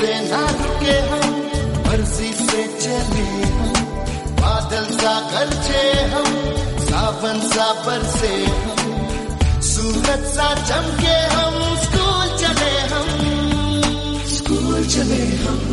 से हम से चले हम बादल सा हम सावन सा बरसे हम सा चमके हम स्कूल चले हम स्कूल चले हम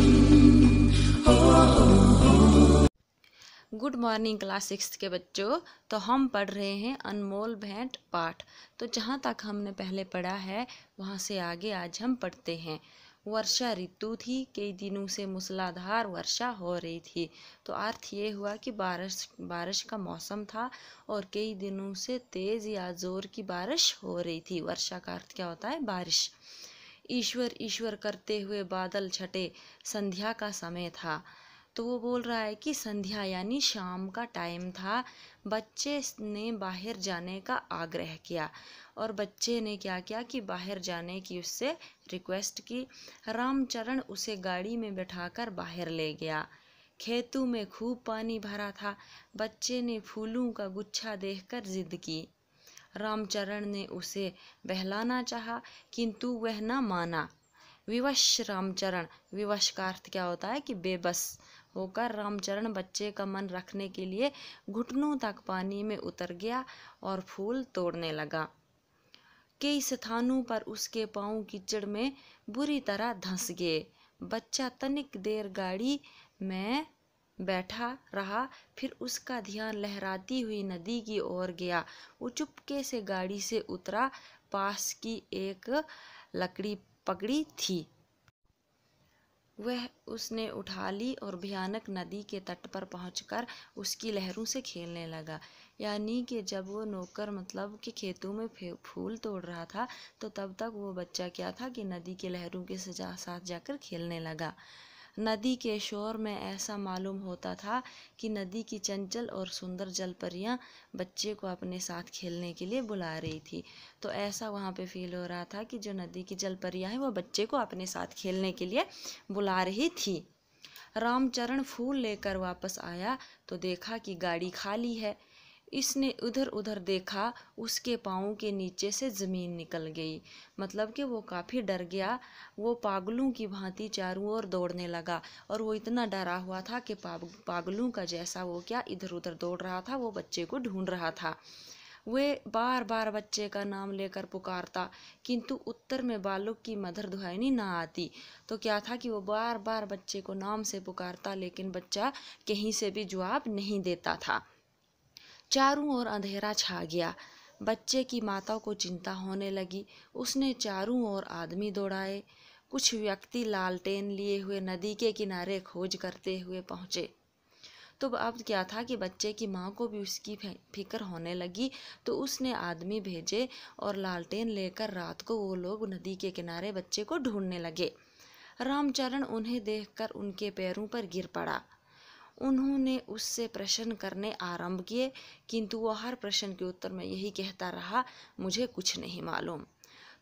गुड मॉर्निंग क्लास सिक्स के बच्चों तो हम पढ़ रहे हैं अनमोल भेंट पाठ तो जहाँ तक हमने पहले पढ़ा है वहाँ से आगे आज हम पढ़ते हैं वर्षा ऋतु थी कई दिनों से मूसलाधार वर्षा हो रही थी तो अर्थ ये हुआ कि बारिश बारिश का मौसम था और कई दिनों से तेज़ या ज़ोर की बारिश हो रही थी वर्षा का अर्थ क्या होता है बारिश ईश्वर ईश्वर करते हुए बादल छटे संध्या का समय था तो वो बोल रहा है कि संध्या यानी शाम का टाइम था बच्चे ने बाहर जाने का आग्रह किया और बच्चे ने क्या किया कि बाहर जाने की उससे रिक्वेस्ट की रामचरण उसे गाड़ी में बैठाकर बाहर ले गया खेतों में खूब पानी भरा था बच्चे ने फूलों का गुच्छा देखकर जिद की रामचरण ने उसे बहलाना चाहा किंतु वह न माना विवश रामचरण विवश का अर्थ क्या होता है कि बेबस होकर रामचरण बच्चे का मन रखने के लिए घुटनों तक पानी में उतर गया और फूल तोड़ने लगा कई स्थानों पर उसके पाँव कीचड़ में बुरी तरह धंस गए बच्चा तनिक देर गाड़ी में बैठा रहा फिर उसका ध्यान लहराती हुई नदी की ओर गया वो चुपके से गाड़ी से उतरा पास की एक लकड़ी पकड़ी थी वह उसने उठा ली और भयानक नदी के तट पर पहुंचकर उसकी लहरों से खेलने लगा यानी कि जब वो नौकर मतलब कि खेतों में फूल तोड़ रहा था तो तब तक वो बच्चा क्या था कि नदी के लहरों के साथ जाकर खेलने लगा नदी के शोर में ऐसा मालूम होता था कि नदी की चंचल और सुंदर जलपरियाँ बच्चे को अपने साथ खेलने के लिए बुला रही थी तो ऐसा वहाँ पे फील हो रहा था कि जो नदी की जलपरियाँ हैं वो बच्चे को अपने साथ खेलने के लिए बुला रही थी रामचरण फूल लेकर वापस आया तो देखा कि गाड़ी खाली है इसने उधर उधर देखा उसके पाँव के नीचे से ज़मीन निकल गई मतलब कि वो काफ़ी डर गया वो पागलों की भांति चारों ओर दौड़ने लगा और वो इतना डरा हुआ था कि पागलों का जैसा वो क्या इधर उधर दौड़ रहा था वो बच्चे को ढूंढ रहा था वे बार बार बच्चे का नाम लेकर पुकारता किंतु उत्तर में बालक की मधर ध्वनि ना आती तो क्या था कि वो बार बार बच्चे को नाम से पुकारता लेकिन बच्चा कहीं से भी जवाब नहीं देता था चारों ओर अंधेरा छा गया बच्चे की माता को चिंता होने लगी उसने चारों ओर आदमी दौड़ाए कुछ व्यक्ति लालटेन लिए हुए नदी के किनारे खोज करते हुए पहुँचे तो अब क्या था कि बच्चे की माँ को भी उसकी फिक्र होने लगी तो उसने आदमी भेजे और लालटेन लेकर रात को वो लोग नदी के किनारे बच्चे को ढूंढने लगे रामचरण उन्हें देखकर उनके पैरों पर गिर पड़ा उन्होंने उससे प्रश्न करने आरंभ किए किंतु वह हर प्रश्न के उत्तर में यही कहता रहा मुझे कुछ नहीं मालूम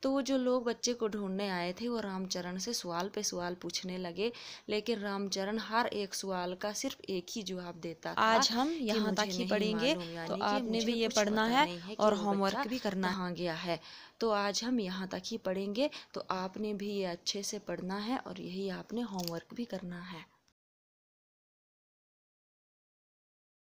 तो वो जो लोग बच्चे को ढूंढने आए थे वो रामचरण से सवाल पे सवाल पूछने लगे लेकिन रामचरण हर एक सवाल का सिर्फ एक ही जवाब देता था आज हम यहाँ तक ही पढ़ेंगे तो आपने भी ये पढ़ना है और होमवर्क भी करना आ गया है तो आज हम यहाँ तक ही पढ़ेंगे तो आपने भी ये अच्छे से पढ़ना है और यही आपने होमवर्क भी करना है